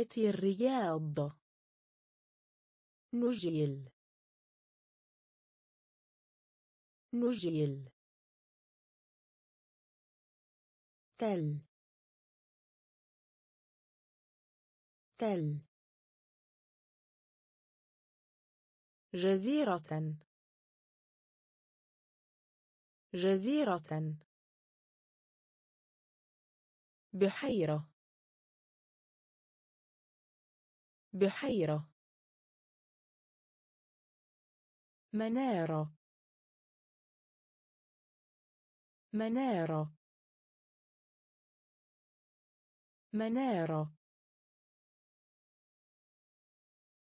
الرياض نجيل نجيل تل تل جزيرة جزيرة بحيرة بحيرة منارة منارة منارة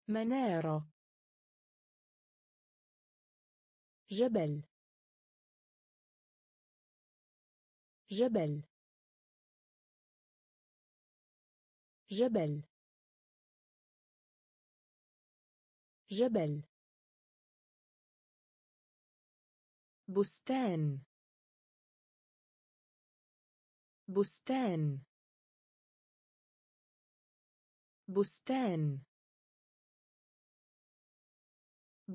منارة جبل جبل جبل جبل بستان بستان بستان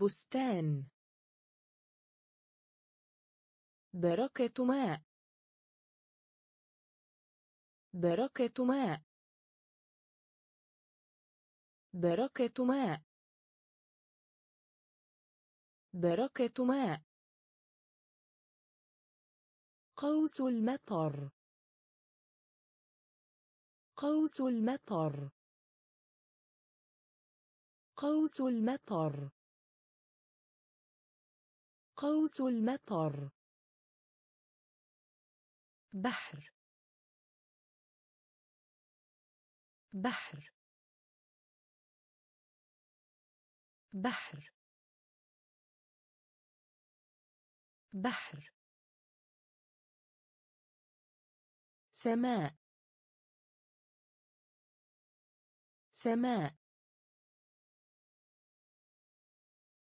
بستان بركة ماء بركة ماء بركة ماء بركة ماء قوس المطر قوس المطر قوس المطر قوس المطر بحر بحر بحر بحر سماء سماء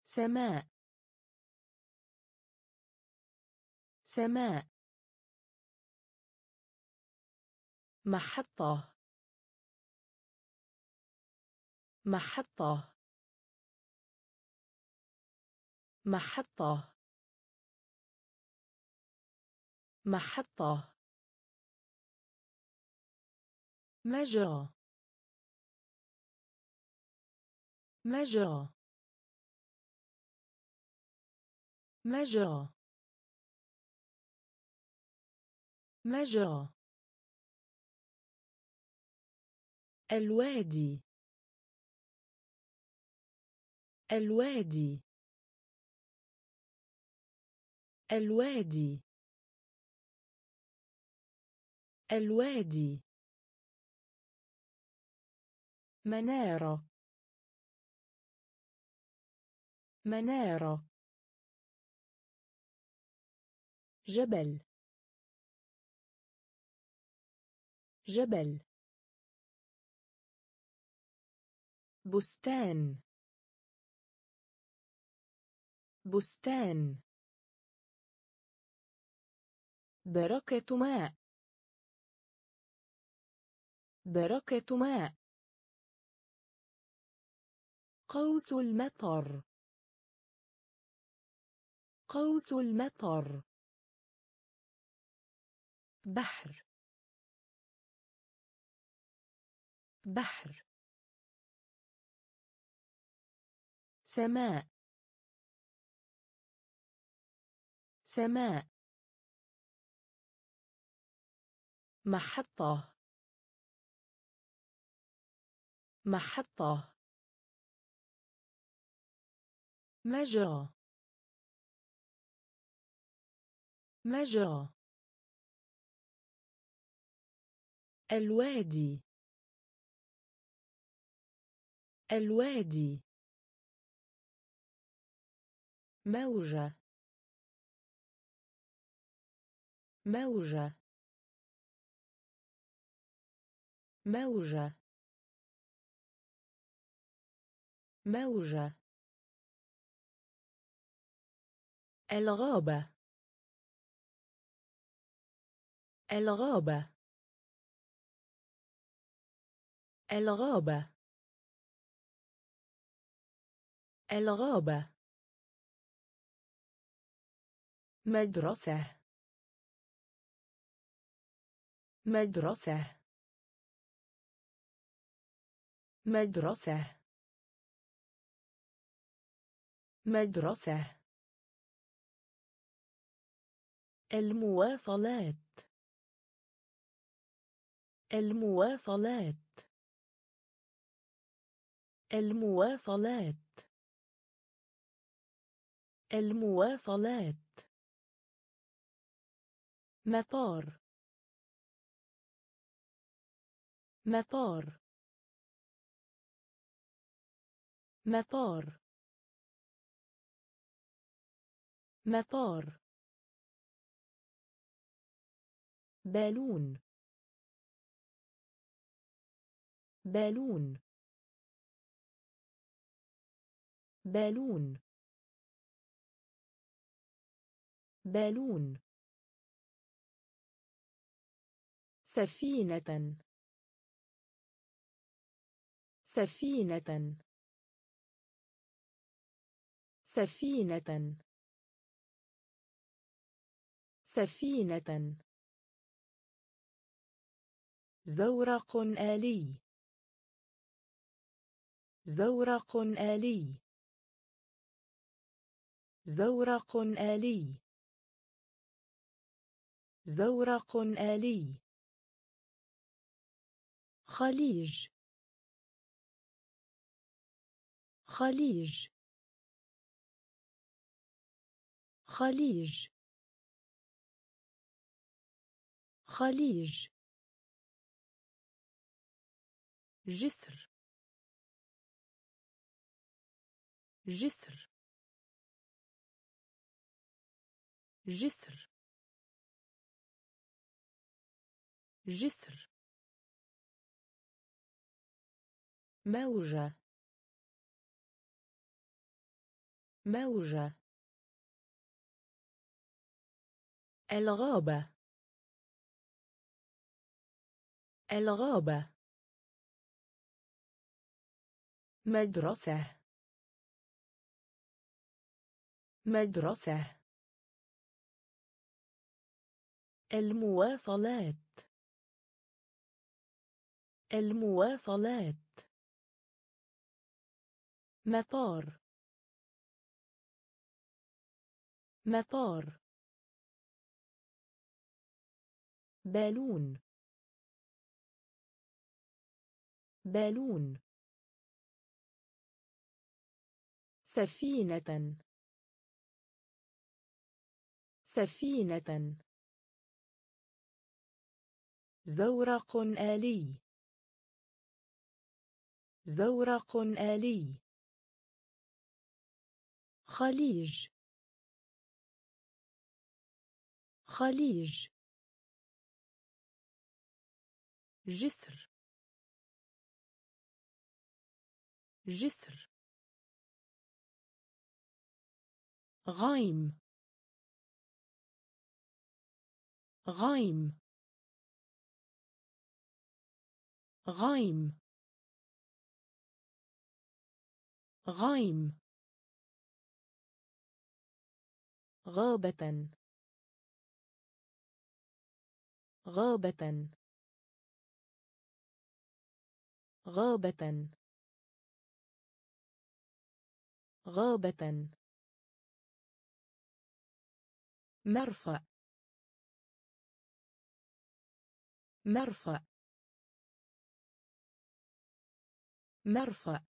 سماء سماء محطة محطة محطة محطة مجرى مجرى مجرى مجرى الوادي الوادي الوادي الوادي منارة منارة جبل جبل بستان بستان بركة ماء بركة ماء قوس المطر قوس المطر بحر بحر سماء سماء محطة محطة مجرى مجرى الوادي الوادي موجة موجة موجة موجة الغابة الغابة الغابة الغابة مدرسة مدرسة مدرسة مدرسة المواصلات المواصلات المواصلات المواصلات مطار مطار مطار مطار بالون بالون بالون بالون سفينة سفينة سفينة سفينة زورق آلي زورق آلي زورق آلي زورق آلي خليج خليج خليج خليج جسر جسر جسر جسر موجة موجة الغابة الغابة مدرسة مدرسة المواصلات المواصلات مطار مطار بالون بالون سفينة سفينة زورق آلي زورق آلي خليج خليج جسر جسر غايم غايم غايم غايم غابة غابة غابة غابة مرفأ مرفأ مرفأ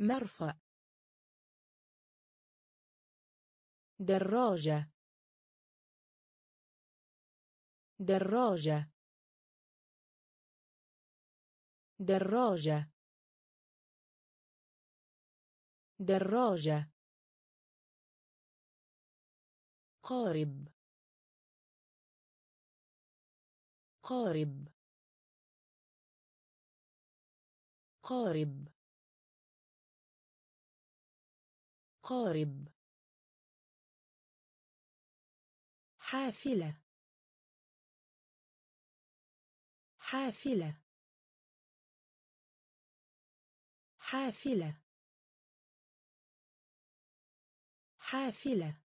مرفأ دراجة دراجة دراجة دراجة قارب قارب قارب قارب حافلة حافلة حافلة حافلة